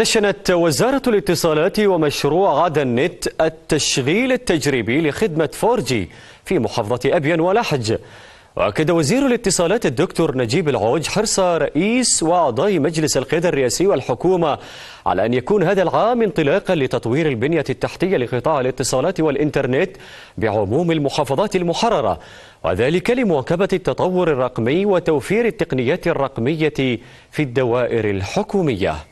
دشنت وزارة الاتصالات ومشروع عدن نت التشغيل التجريبي لخدمة 4G في محافظة أبين ولحج وأكد وزير الاتصالات الدكتور نجيب العوج حرص رئيس وأعضاء مجلس القيادة الرئاسي والحكومة على أن يكون هذا العام انطلاقا لتطوير البنية التحتية لقطاع الاتصالات والإنترنت بعموم المحافظات المحررة وذلك لمواكبة التطور الرقمي وتوفير التقنيات الرقمية في الدوائر الحكومية